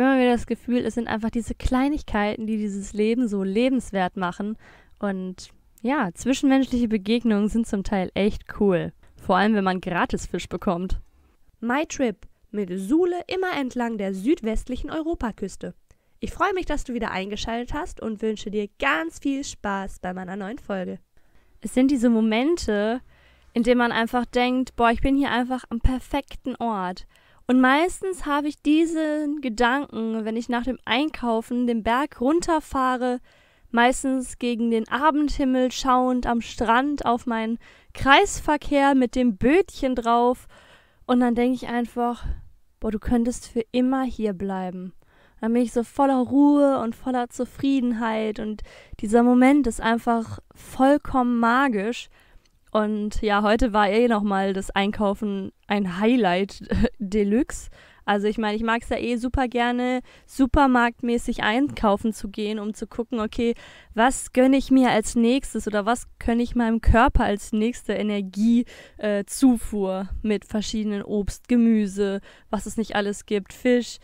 habe immer wieder das Gefühl, es sind einfach diese Kleinigkeiten, die dieses Leben so lebenswert machen. Und ja, zwischenmenschliche Begegnungen sind zum Teil echt cool. Vor allem, wenn man gratis Fisch bekommt. My Trip mit Sule immer entlang der südwestlichen Europaküste. Ich freue mich, dass du wieder eingeschaltet hast und wünsche dir ganz viel Spaß bei meiner neuen Folge. Es sind diese Momente, in denen man einfach denkt, boah, ich bin hier einfach am perfekten Ort. Und meistens habe ich diesen Gedanken, wenn ich nach dem Einkaufen den Berg runterfahre, meistens gegen den Abendhimmel schauend am Strand auf meinen Kreisverkehr mit dem Bötchen drauf. Und dann denke ich einfach, boah, du könntest für immer hier bleiben. dann bin ich so voller Ruhe und voller Zufriedenheit und dieser Moment ist einfach vollkommen magisch. Und ja, heute war eh nochmal das Einkaufen ein Highlight Deluxe. Also ich meine, ich mag es ja eh super gerne, supermarktmäßig einkaufen zu gehen, um zu gucken, okay, was gönne ich mir als nächstes oder was gönne ich meinem Körper als nächste Energiezufuhr äh, mit verschiedenen Obst, Gemüse, was es nicht alles gibt, Fisch.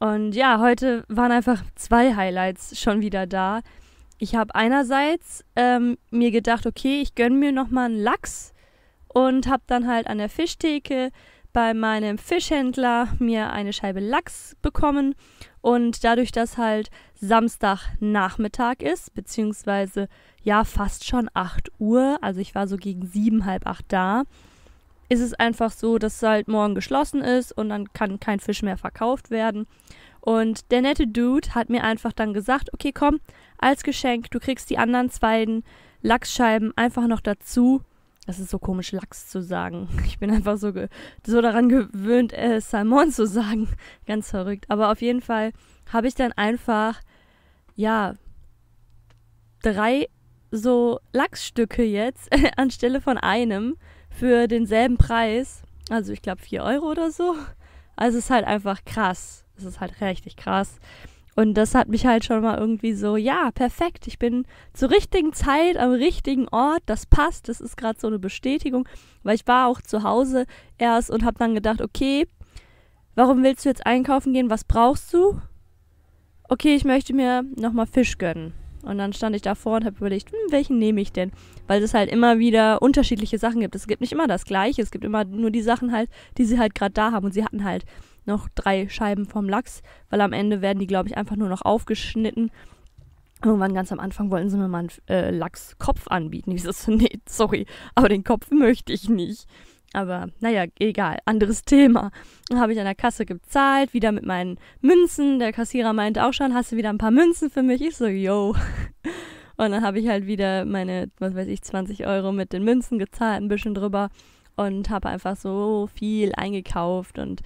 Und ja, heute waren einfach zwei Highlights schon wieder da ich habe einerseits ähm, mir gedacht, okay, ich gönne mir nochmal einen Lachs und habe dann halt an der Fischtheke bei meinem Fischhändler mir eine Scheibe Lachs bekommen und dadurch, dass halt Samstagnachmittag ist, beziehungsweise ja fast schon 8 Uhr, also ich war so gegen sieben, halb acht da, ist es einfach so, dass halt morgen geschlossen ist und dann kann kein Fisch mehr verkauft werden. Und der nette Dude hat mir einfach dann gesagt, okay, komm, als Geschenk, du kriegst die anderen beiden Lachsscheiben einfach noch dazu. Das ist so komisch, Lachs zu sagen. Ich bin einfach so, so daran gewöhnt, äh, Salmon zu sagen. Ganz verrückt. Aber auf jeden Fall habe ich dann einfach, ja, drei so Lachsstücke jetzt anstelle von einem für denselben Preis. Also ich glaube vier Euro oder so. Also es ist halt einfach krass. Das ist halt richtig krass. Und das hat mich halt schon mal irgendwie so, ja, perfekt, ich bin zur richtigen Zeit am richtigen Ort, das passt, das ist gerade so eine Bestätigung, weil ich war auch zu Hause erst und habe dann gedacht, okay, warum willst du jetzt einkaufen gehen, was brauchst du? Okay, ich möchte mir nochmal Fisch gönnen. Und dann stand ich davor und habe überlegt, hm, welchen nehme ich denn? Weil es halt immer wieder unterschiedliche Sachen gibt. Es gibt nicht immer das Gleiche, es gibt immer nur die Sachen halt, die sie halt gerade da haben. Und sie hatten halt noch drei Scheiben vom Lachs, weil am Ende werden die, glaube ich, einfach nur noch aufgeschnitten. Irgendwann ganz am Anfang wollten sie mir mal einen äh, Lachskopf anbieten. Ich so, nee, sorry, aber den Kopf möchte ich nicht. Aber naja, egal, anderes Thema. Dann habe ich an der Kasse gezahlt, wieder mit meinen Münzen. Der Kassierer meinte auch schon, hast du wieder ein paar Münzen für mich? Ich so, yo. Und dann habe ich halt wieder meine, was weiß ich, 20 Euro mit den Münzen gezahlt, ein bisschen drüber. Und habe einfach so viel eingekauft und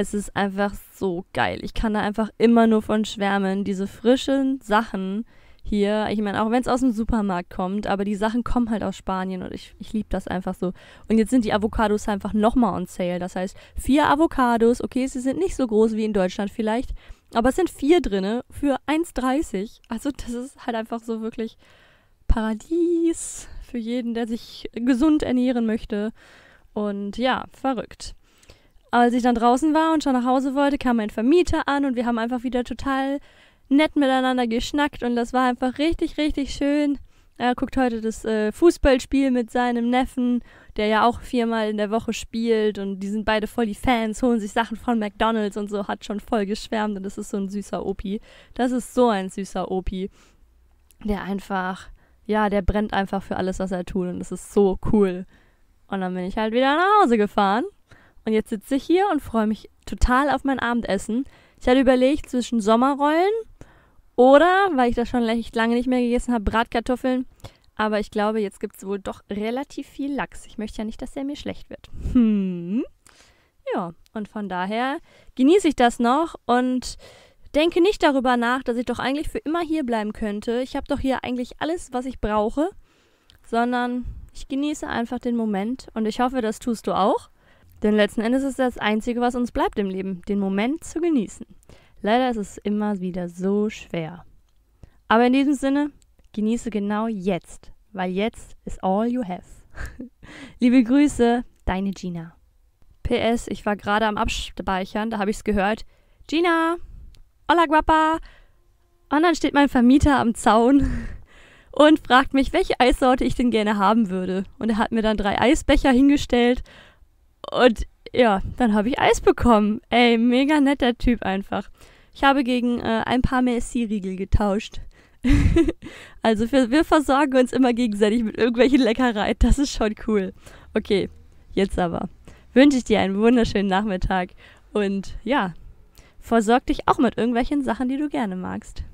es ist einfach so geil. Ich kann da einfach immer nur von schwärmen. Diese frischen Sachen hier, ich meine, auch wenn es aus dem Supermarkt kommt, aber die Sachen kommen halt aus Spanien und ich, ich liebe das einfach so. Und jetzt sind die Avocados einfach nochmal on sale. Das heißt, vier Avocados, okay, sie sind nicht so groß wie in Deutschland vielleicht, aber es sind vier drinne für 1,30. Also das ist halt einfach so wirklich Paradies für jeden, der sich gesund ernähren möchte. Und ja, verrückt. Als ich dann draußen war und schon nach Hause wollte, kam mein Vermieter an und wir haben einfach wieder total nett miteinander geschnackt und das war einfach richtig, richtig schön. Er guckt heute das äh, Fußballspiel mit seinem Neffen, der ja auch viermal in der Woche spielt und die sind beide voll die Fans, holen sich Sachen von McDonalds und so, hat schon voll geschwärmt und das ist so ein süßer Opi. Das ist so ein süßer Opi, der einfach, ja, der brennt einfach für alles, was er tut und das ist so cool. Und dann bin ich halt wieder nach Hause gefahren und jetzt sitze ich hier und freue mich total auf mein Abendessen. Ich hatte überlegt zwischen Sommerrollen oder, weil ich das schon echt lange nicht mehr gegessen habe, Bratkartoffeln. Aber ich glaube, jetzt gibt es wohl doch relativ viel Lachs. Ich möchte ja nicht, dass der mir schlecht wird. Hm. Ja, und von daher genieße ich das noch und denke nicht darüber nach, dass ich doch eigentlich für immer hier bleiben könnte. Ich habe doch hier eigentlich alles, was ich brauche, sondern ich genieße einfach den Moment und ich hoffe, das tust du auch. Denn letzten Endes ist das Einzige, was uns bleibt im Leben, den Moment zu genießen. Leider ist es immer wieder so schwer. Aber in diesem Sinne, genieße genau jetzt, weil jetzt ist all you have. Liebe Grüße, deine Gina. PS, ich war gerade am Abspeichern, da habe ich es gehört. Gina, hola guapa. Und dann steht mein Vermieter am Zaun und fragt mich, welche Eissorte ich denn gerne haben würde. Und er hat mir dann drei Eisbecher hingestellt und ja, dann habe ich Eis bekommen. Ey, mega netter Typ einfach. Ich habe gegen äh, ein paar Merci-Riegel getauscht. also wir, wir versorgen uns immer gegenseitig mit irgendwelchen Leckereien. Das ist schon cool. Okay, jetzt aber wünsche ich dir einen wunderschönen Nachmittag und ja, versorg dich auch mit irgendwelchen Sachen, die du gerne magst.